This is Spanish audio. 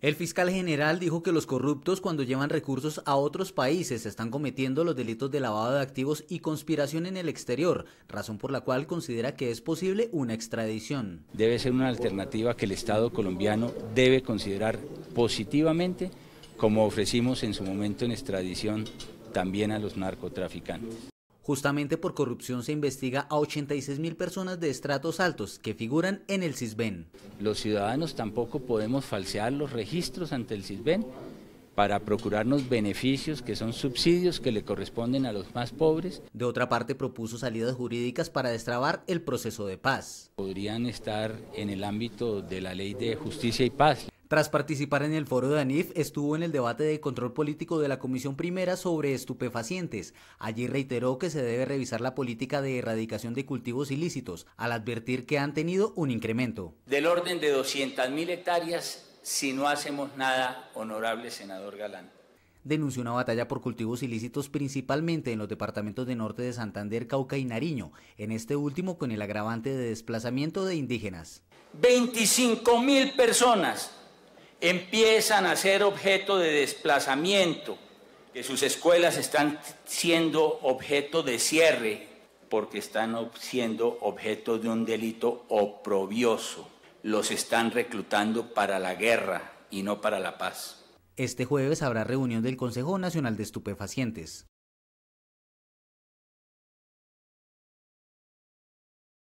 El fiscal general dijo que los corruptos cuando llevan recursos a otros países están cometiendo los delitos de lavado de activos y conspiración en el exterior, razón por la cual considera que es posible una extradición. Debe ser una alternativa que el Estado colombiano debe considerar positivamente, como ofrecimos en su momento en extradición también a los narcotraficantes. Justamente por corrupción se investiga a 86 mil personas de estratos altos que figuran en el CISBEN. Los ciudadanos tampoco podemos falsear los registros ante el CISBEN para procurarnos beneficios que son subsidios que le corresponden a los más pobres. De otra parte, propuso salidas jurídicas para destrabar el proceso de paz. Podrían estar en el ámbito de la ley de justicia y paz. Tras participar en el foro de ANIF, estuvo en el debate de control político de la Comisión Primera sobre estupefacientes. Allí reiteró que se debe revisar la política de erradicación de cultivos ilícitos, al advertir que han tenido un incremento. Del orden de 200.000 hectáreas si no hacemos nada, honorable senador Galán denunció una batalla por cultivos ilícitos principalmente en los departamentos de norte de Santander, Cauca y Nariño, en este último con el agravante de desplazamiento de indígenas. 25 mil personas empiezan a ser objeto de desplazamiento, que sus escuelas están siendo objeto de cierre porque están siendo objeto de un delito oprobioso. Los están reclutando para la guerra y no para la paz. Este jueves habrá reunión del Consejo Nacional de Estupefacientes.